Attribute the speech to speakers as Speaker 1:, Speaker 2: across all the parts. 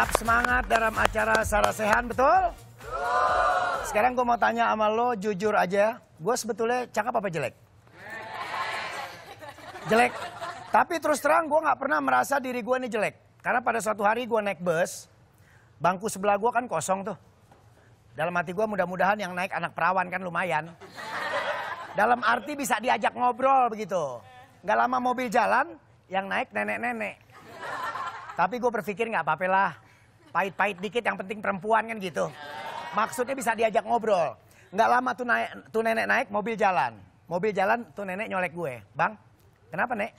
Speaker 1: tetap semangat dalam acara Sarasehan, betul? Betul. Sekarang gue mau tanya sama lo, jujur aja. Ya. Gue sebetulnya cakep apa jelek? Jelek. Tapi terus terang gue gak pernah merasa diri gue ini jelek. Karena pada suatu hari gue naik bus, bangku sebelah gue kan kosong tuh. Dalam hati gue mudah-mudahan yang naik anak perawan kan lumayan. Dalam arti bisa diajak ngobrol begitu. Gak lama mobil jalan, yang naik nenek-nenek. Tapi gue berpikir gak apa-apa lah. Pahit-pahit dikit yang penting perempuan kan gitu. Maksudnya bisa diajak ngobrol. Nggak lama tuh, naik, tuh nenek naik mobil jalan. Mobil jalan tuh nenek nyolek gue. Bang, kenapa nek?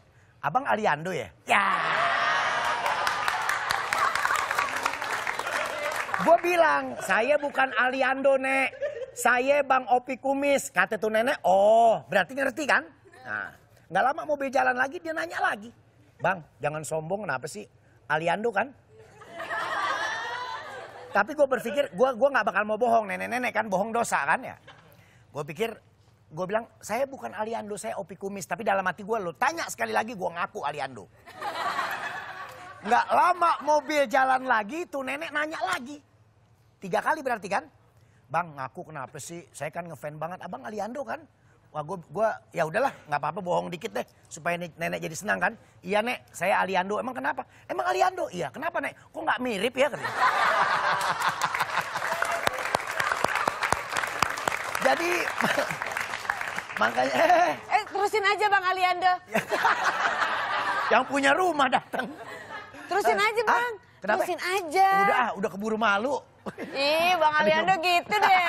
Speaker 1: Abang Aliando ya? Ya. Gue bilang, saya bukan Aliando nek. Saya Bang Opi Kumis. Kata tuh nenek, oh berarti ngerti kan? Nah, nggak lama mobil jalan lagi dia nanya lagi. Bang, jangan sombong kenapa sih? Aliando kan? Tapi gue berpikir, gue gua gak bakal mau bohong nenek-nenek kan, bohong dosa kan ya. Gue pikir, gue bilang, saya bukan Aliando, saya Opi Kumis. Tapi dalam hati gue, lo tanya sekali lagi, gue ngaku Aliando. Nggak lama mobil jalan lagi, tuh nenek nanya lagi. Tiga kali berarti kan? Bang, ngaku kenapa sih? Saya kan ngefan banget. Abang Aliando kan? wah gue gue ya udahlah nggak apa-apa bohong dikit deh supaya nenek jadi senang kan iya nek saya Aliando emang kenapa emang Aliando iya kenapa nek kok nggak mirip ya kan jadi makanya eh.
Speaker 2: eh terusin aja bang Aliando
Speaker 1: yang punya rumah datang
Speaker 2: terusin eh, aja ah, bang ah,
Speaker 1: kenapa? terusin aja udah ah, udah keburu malu
Speaker 2: ih bang Aliando gitu deh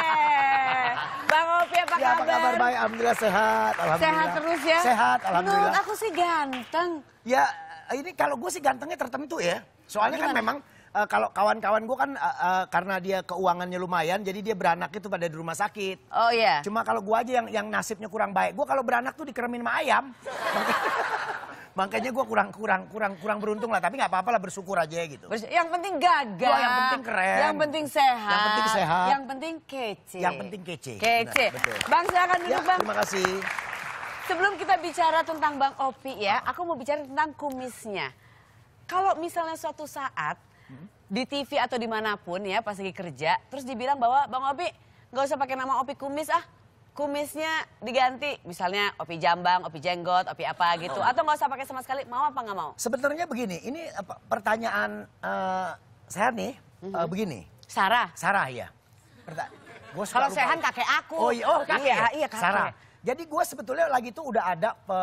Speaker 2: bang Op apa ya, kabar? Apa kabar baik,
Speaker 1: alhamdulillah sehat. Alhamdulillah. Sehat terus ya? Sehat, alhamdulillah. Menurut aku
Speaker 2: sih ganteng.
Speaker 1: Ya, ini kalau gue sih gantengnya tertentu ya. Soalnya kan Gimana? kan memang uh, kalau kawan-kawan gue kan uh, uh, karena dia keuangannya lumayan, jadi dia beranak itu pada di rumah sakit. Oh iya. Yeah. Cuma kalau gue aja yang yang nasibnya kurang baik, gue kalau beranak tuh dikeremin sama ayam. Makanya gue kurang kurang kurang kurang beruntung lah, tapi nggak apa-apa lah bersyukur aja gitu. Yang penting gagal. yang penting keren. Yang penting sehat. Yang penting sehat. Yang
Speaker 2: penting kece. Yang penting kece. Kece. Nah, betul. Bang silakan dulu ya, bang. Terima kasih. Sebelum kita bicara tentang Bang Opi ya, aku mau bicara tentang kumisnya. Kalau misalnya suatu saat di TV atau dimanapun ya pas lagi kerja, terus dibilang bahwa Bang Opi nggak usah pakai nama Opi Kumis ah, kumisnya diganti misalnya opi jambang, opi jenggot, opi apa gitu oh. atau nggak usah pakai sama sekali mau apa nggak mau?
Speaker 1: Sebenarnya begini, ini pertanyaan uh, eh, saya nih mm-hmm. uh, begini. Sarah. Sarah ya. Kalau Sehan kakek aku. Oh iya, oh, kakek. Iya, ya? iya kakek. Sarah. Jadi gue sebetulnya lagi itu udah ada pe,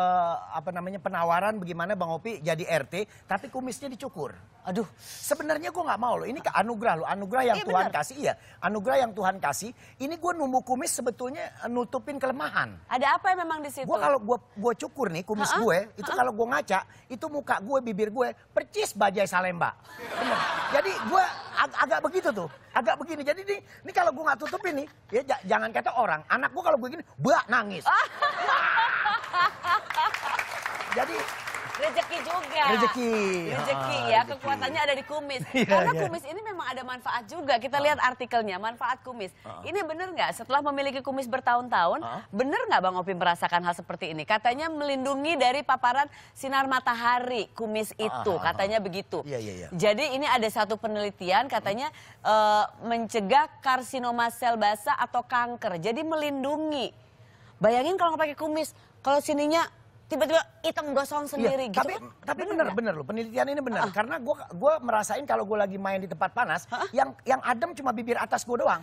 Speaker 1: apa namanya penawaran bagaimana Bang Opi jadi RT, tapi kumisnya dicukur. Aduh, sebenarnya gue nggak mau loh. Ini ke anugerah loh, anugerah yang iya, Tuhan bener. kasih. Iya, anugerah yang Tuhan kasih. Ini gue numbu kumis sebetulnya eh, nutupin kelemahan. Ada apa yang memang di situ? Gue kalau gue gue cukur nih kumis gue, itu kalau gue ngaca, itu muka gue, bibir gue percis bajai Salemba. Bener. Jadi gue ag agak begitu tuh, agak begini. Jadi nih, ini kalau gue nggak tutup ini, ya jangan kata orang. Anak gue kalau begini gini, nangis. Jadi
Speaker 2: Rezeki juga. Rezeki. Rezeki ah, ya, rejeki. kekuatannya ada di kumis. yeah, Karena yeah. kumis ini memang ada manfaat juga. Kita uh. lihat artikelnya, manfaat kumis. Uh. Ini benar nggak setelah memiliki kumis bertahun-tahun, uh. benar nggak Bang Opi merasakan hal seperti ini? Katanya melindungi dari paparan sinar matahari kumis itu, uh. katanya begitu. Yeah, yeah, yeah. Jadi ini ada satu penelitian katanya uh, mencegah karsinoma sel basa atau kanker. Jadi melindungi. Bayangin
Speaker 1: kalau nggak pakai kumis, kalau sininya tiba-tiba hitam gosong iya, sendiri iya, gitu tapi kan? tapi bener bener, loh penelitian ini benar uh. Ah. karena gue gua merasain kalau gue lagi main di tempat panas huh? yang yang adem cuma bibir atas gue doang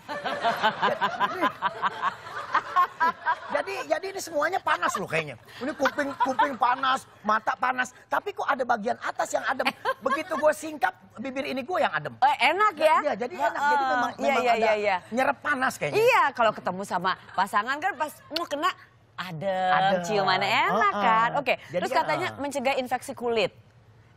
Speaker 1: jadi jadi ini semuanya panas loh kayaknya ini kuping kuping panas mata panas tapi kok ada bagian atas yang adem begitu gue singkap bibir ini gue yang adem eh, enak ya iya jadi enak jadi memang, iya, memang iya, ada iya, iya.
Speaker 2: nyerap panas kayaknya iya kalau ketemu sama pasangan kan pas mau kena adem, adem. ciumannya enak uh -uh. kan. Oke, okay. terus katanya -uh. mencegah infeksi kulit.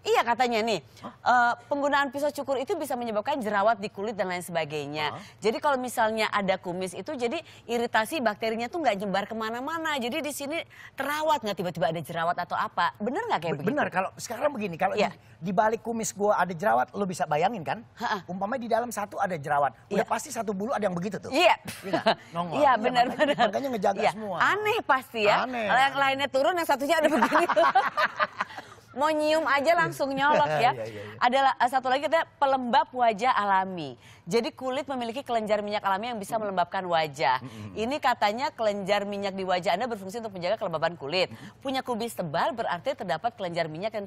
Speaker 2: Iya katanya nih, uh, penggunaan pisau cukur itu bisa menyebabkan jerawat di kulit dan lain sebagainya. Uh -huh. Jadi kalau misalnya ada kumis itu jadi iritasi bakterinya tuh nggak nyebar kemana-mana.
Speaker 1: Jadi di sini terawat nggak tiba-tiba ada jerawat atau apa. Bener nggak kayak Be begitu? Bener, kalau sekarang begini, kalau yeah. di, di balik kumis gua ada jerawat, lo bisa bayangin kan? Umumnya -huh. Umpamanya di dalam satu ada jerawat, udah yeah. pasti satu bulu ada yang begitu tuh. Iya. Iya, iya, iya benar-benar. Makanya, ngejaga yeah. semua.
Speaker 2: Aneh pasti ya. Aneh. Yang lainnya turun, yang satunya ada begini mau nyium aja langsung nyolok ya. Iya, iya, iya. Ada satu lagi katanya pelembab wajah alami. Jadi kulit memiliki kelenjar minyak alami yang bisa melembabkan wajah. Ini katanya kelenjar minyak di wajah Anda berfungsi untuk menjaga kelembaban kulit. Punya kubis tebal berarti terdapat kelenjar minyak yang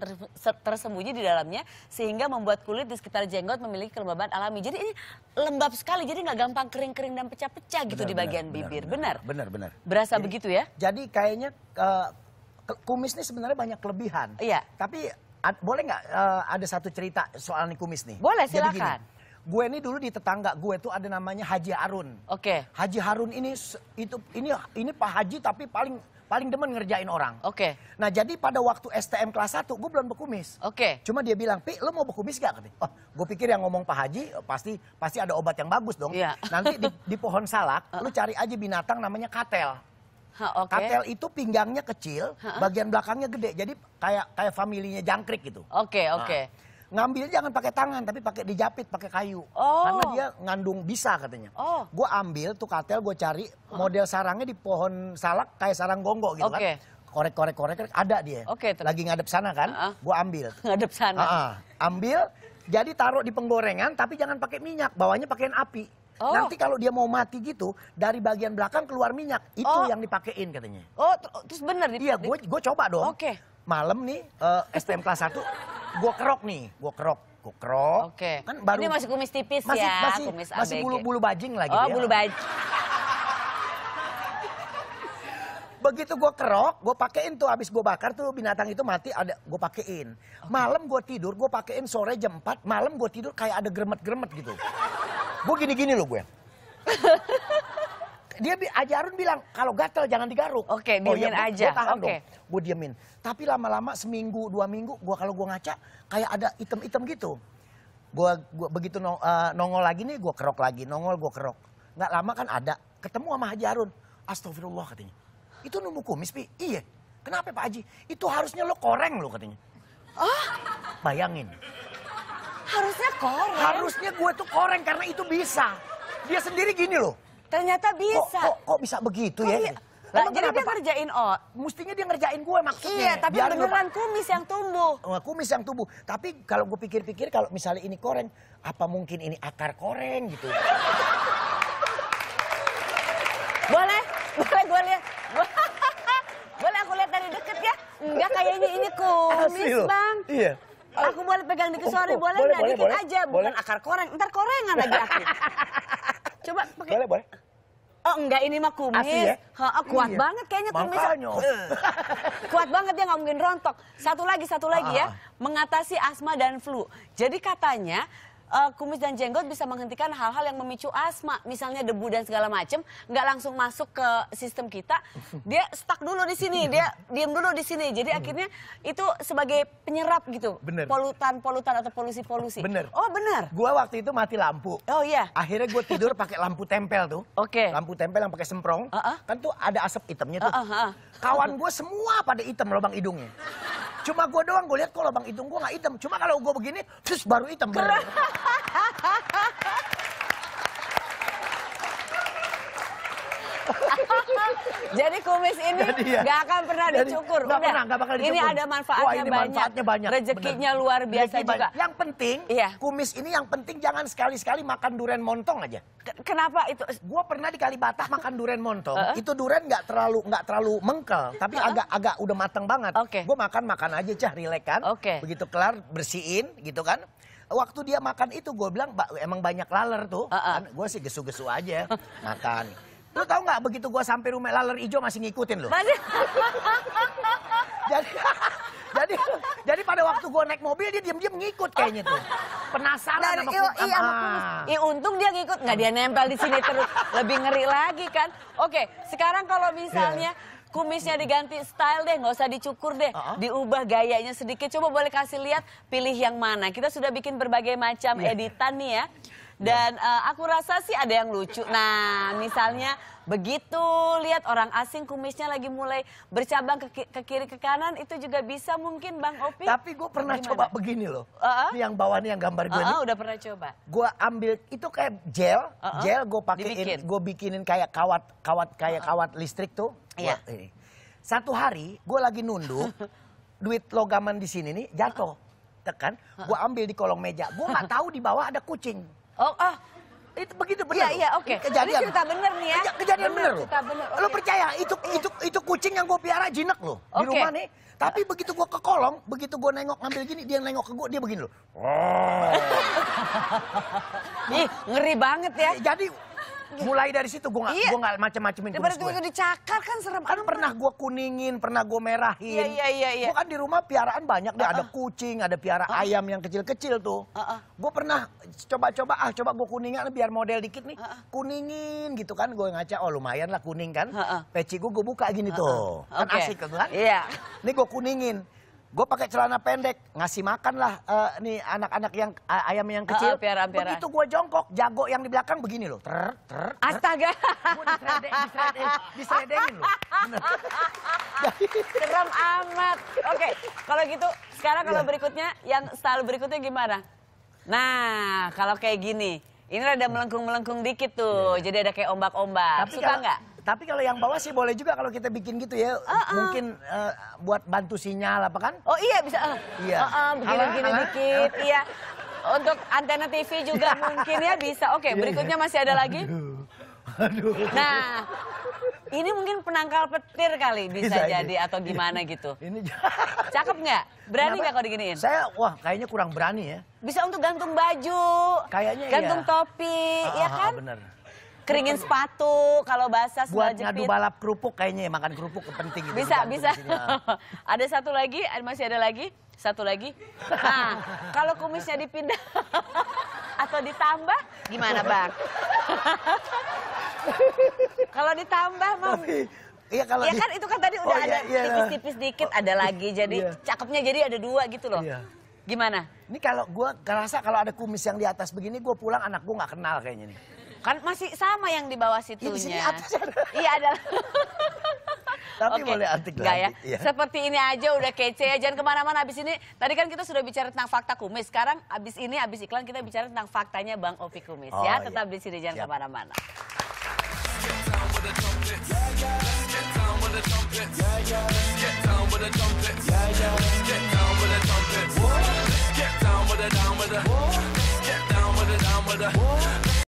Speaker 2: tersembunyi di dalamnya sehingga membuat kulit di sekitar jenggot memiliki kelembaban alami. Jadi ini lembab
Speaker 1: sekali jadi nggak gampang kering-kering dan pecah-pecah gitu benar, di bagian benar, bibir. Benar. Benar, benar. Berasa jadi, begitu ya? Jadi kayaknya uh, kumis nih sebenarnya banyak kelebihan. Iya. Tapi ad, boleh nggak uh, ada satu cerita soal nih kumis nih? Boleh, silakan. gue ini dulu di tetangga gue tuh ada namanya Haji Harun. Oke. Okay. Haji Harun ini itu ini ini Pak Haji tapi paling paling demen ngerjain orang. Oke. Okay. Nah jadi pada waktu STM kelas 1 gue belum berkumis. Oke. Okay. Cuma dia bilang, Pi lo mau berkumis gak? Oh, gue pikir yang ngomong Pak Haji eh, pasti pasti ada obat yang bagus dong. Iya. Nanti di, di pohon salak lo cari aja binatang namanya katel.
Speaker 2: Ha, okay. Katel
Speaker 1: itu pinggangnya kecil, ha? bagian belakangnya gede. Jadi kayak kayak familinya jangkrik gitu. Oke, okay, oke. Okay. Nah, ngambil jangan pakai tangan tapi pakai dijapit pakai kayu oh. karena dia ngandung bisa katanya oh. gue ambil tuh katel gue cari ha? model sarangnya di pohon salak kayak sarang gonggo gitu okay. kan korek korek korek ada dia okay, lagi ngadep sana kan gue ambil ngadep sana uh ambil jadi taruh di penggorengan tapi jangan pakai minyak bawahnya pakaiin api Oh. Nanti kalau dia mau mati gitu, dari bagian belakang keluar minyak. Itu oh. yang dipakein katanya. Oh, terus bener? Iya, gue gue coba dong. Oke. Okay. Malam nih, uh, eh, STM kelas 1, gue kerok nih, gue kerok gue kerok.
Speaker 2: Oke. Okay. Kan baru Ini masih kumis tipis masih, ya, masih, kumis Masih
Speaker 1: bulu-bulu bajing lagi Oh, dia. bulu bajing. Begitu gue kerok, gue pakein tuh abis gue bakar tuh binatang itu mati ada gue pakein. Okay. Malam gue tidur, gue pakein sore jam 4, malam gue tidur kayak ada germet-germet gitu gue gini-gini loh gue. Dia Aji Arun bilang kalau gatel jangan digaruk. Oke, okay, diamin oh, ya, aja. Gue tahan okay. dong. Gue diamin. Tapi lama-lama seminggu, dua minggu, gue kalau gue ngaca kayak ada item-item gitu. Gue gua begitu nong, uh, eh, nongol lagi nih, gue kerok lagi, nongol gue kerok. Nggak lama kan ada ketemu sama Haji Arun. Astagfirullah katanya. Itu nunggu kumis, Pi. Iya. Kenapa Pak Haji? Itu harusnya lo koreng lo katanya. Ah, bayangin. Harusnya koreng. Harusnya gue tuh koreng karena itu bisa. Dia sendiri gini loh. Ternyata bisa. Kok, kok, kok bisa begitu kok ya? Iya. Lah, jadi dia Pak? ngerjain oh, mestinya dia ngerjain gue maksudnya. Iya, tapi Biar beneran lupa. kumis yang tumbuh. kumis yang tumbuh. Tapi kalau gue pikir-pikir kalau misalnya ini koreng, apa mungkin ini akar koreng gitu?
Speaker 2: boleh, boleh gue lihat. boleh aku lihat dari deket ya? Enggak, kayaknya ini kumis, Asli Bang. Iya. Aku boleh pegang dikit sorry, oh, oh, boleh nggak dikit boleh, aja, boleh. bukan akar koreng. Ntar korengan lagi aku. Coba pakai. Boleh, boleh. Oh enggak ini mah kumis. ya? oh, kuat iya. banget kayaknya kumis. kuat banget ya nggak mungkin rontok. Satu lagi, satu lagi ya. ah. ya. Mengatasi asma dan flu. Jadi katanya uh, kumis dan jenggot bisa menghentikan hal-hal yang memicu asma, misalnya debu dan segala macam, nggak langsung masuk ke sistem kita, dia stuck dulu di sini, dia diam dulu di sini. Jadi hmm. akhirnya itu sebagai penyerap gitu, bener. polutan polutan atau polusi polusi. Bener.
Speaker 1: Oh benar. Gua waktu itu mati lampu. Oh iya. Akhirnya gue tidur pakai lampu tempel tuh. Oke. Okay. Lampu tempel yang pakai semprong. Uh -uh. Kan tuh ada asap hitamnya tuh. Uh -uh. Kawan gue semua pada hitam lubang hidungnya. Cuma gue doang gue lihat kok bang hidung gue nggak hitam. Cuma kalau gue begini, terus baru hitam. Jadi kumis ini Jadi ya. gak akan pernah Jadi, dicukur. Gak pernah, gak bakal dicukur. Ini ada manfaatnya, Wah, ini banyak. manfaatnya banyak. Rezekinya luar biasa Rezeki juga. Banyak. Yang penting, iya. kumis ini yang penting jangan sekali-sekali makan durian montong aja. Kenapa itu? Gue pernah di Kalibata makan durian montong. Uh -uh. Itu durian nggak terlalu nggak terlalu mengkel, tapi uh agak agak udah mateng banget. Okay. Gue makan makan aja cah, rilek kan. Okay. Begitu kelar bersihin gitu kan waktu dia makan itu gue bilang emang banyak laler tuh. Uh -uh. gue sih gesu-gesu aja makan. Lu tau nggak begitu gua sampai rumah laler hijau masih ngikutin lu. Masih. jadi, jadi, jadi pada waktu gua naik mobil dia diam-diam ngikut kayaknya tuh. Penasaran Dari, sama iya, iya, untung dia ngikut nggak dia nempel di sini terus. Lebih ngeri lagi
Speaker 2: kan. Oke, sekarang kalau misalnya iya. kumisnya diganti style deh, nggak usah dicukur deh, uh -huh. diubah gayanya sedikit. Coba boleh kasih lihat pilih yang mana. Kita sudah bikin berbagai macam yeah. editan nih ya. Dan uh, aku rasa sih ada yang lucu. Nah, misalnya begitu lihat orang asing kumisnya lagi mulai bercabang ke, ke kiri ke kanan itu juga bisa mungkin Bang Opi. Tapi gue pernah Gimana? coba
Speaker 1: begini loh. Uh -uh. yang bawah nih yang gambar gue uh -uh, nih. udah pernah coba. Gue ambil itu kayak gel, uh -uh. gel gue pakein, gue bikinin kayak kawat kawat kayak uh -uh. kawat listrik tuh. Iya. ini. Satu hari gue lagi nunduk, duit logaman di sini nih jatuh. Tekan, gue ambil di kolong meja. Gue nggak tahu di bawah ada kucing. Oh, ah, itu begitu benar. Iya, iya, oke. Okay. Kejadian. Ini cerita
Speaker 2: bener nih ya. Kejadian benar. cerita benar. Okay. Lo percaya itu
Speaker 1: iya. itu itu kucing yang gue piara jinak lo okay. di rumah nih. Tapi begitu gue ke kolong, begitu gue nengok ngambil gini, dia nengok ke gue, dia begini loh. Ih, ngeri banget ya. Jadi Iya. Mulai dari situ gue gak, iya. gak macem-macemin kumis gue. itu dicakar kan serem. Kan pernah gue kuningin, pernah gue merahin. Iya, iya, iya. iya. Gue kan di rumah piaraan banyak deh. Uh -uh. Ada kucing, ada piara uh -uh. ayam yang kecil-kecil tuh. Uh -uh. Gue pernah coba-coba, ah coba gue kuningin biar model dikit nih. Uh -uh. Kuningin gitu kan. Gue ngaca, oh lumayan lah kuning kan. Uh -uh. Peci gue gue buka gini uh -uh. tuh. Kan asik kan. Iya. Ini gue kuningin gue pakai celana pendek ngasih makan lah uh, nih anak-anak yang uh, ayam yang ah, kecil. Uh, uh, piara, piara. Begitu gue jongkok, jago yang di belakang begini loh. Ter, ter, ter. Astaga. Gue diserede, diserede, loh.
Speaker 2: Serem amat. Oke, okay, kalau gitu sekarang kalau yeah. berikutnya, yang style berikutnya gimana? Nah, kalau kayak gini, ini ada melengkung-melengkung dikit tuh, yeah. jadi ada kayak ombak-ombak. Suka nggak?
Speaker 1: Tapi kalau yang bawah sih boleh juga kalau kita bikin gitu ya. Uh -uh. Mungkin uh, buat bantu sinyal apa kan? Oh iya bisa. Uh. Iya. Uh -uh, begini-gini dikit. Iya. Untuk antena TV juga iya. mungkin ya bisa. Oke, okay, iya, iya. berikutnya masih ada lagi. Aduh. Aduh. Nah,
Speaker 2: ini mungkin penangkal petir kali bisa, bisa jadi atau gimana
Speaker 1: gitu. Ini cakep nggak? Berani nggak kalau diginiin? Saya wah kayaknya kurang berani ya.
Speaker 2: Bisa untuk gantung baju, kayaknya gantung iya. topi, uh, ya kan?
Speaker 1: Bener keringin
Speaker 2: sepatu kalau basah buat ngadu balap
Speaker 1: kerupuk kayaknya ya makan kerupuk penting gitu bisa bisa ah.
Speaker 2: ada satu lagi eh, masih ada lagi satu lagi nah kalau kumisnya dipindah atau ditambah gimana bang kalau ditambah bang? Iya kalau ya kan itu kan tadi udah oh, ada iya, iya. tipis-tipis iya, ada Tipis -tipis dikit oh, ada lagi jadi iya. cakepnya jadi ada dua gitu loh. Iya. Gimana?
Speaker 1: Ini kalau gue ngerasa kalau ada kumis yang di atas begini gue pulang anak gue nggak kenal kayaknya nih.
Speaker 2: Kan masih sama yang di bawah situnya. Iya ada. Iya adalah. Tapi okay. boleh
Speaker 1: antik lagi. Ya. ya.
Speaker 2: Seperti ini aja udah kece ya. Jangan kemana-mana abis ini. Tadi kan kita sudah bicara tentang fakta kumis. Sekarang abis ini, abis iklan kita bicara tentang faktanya Bang Ovi Kumis. Oh, ya, tetap iya. di sini. Jangan kemana-mana. Let's get down with it, down with it. Let's get down with it, down with it.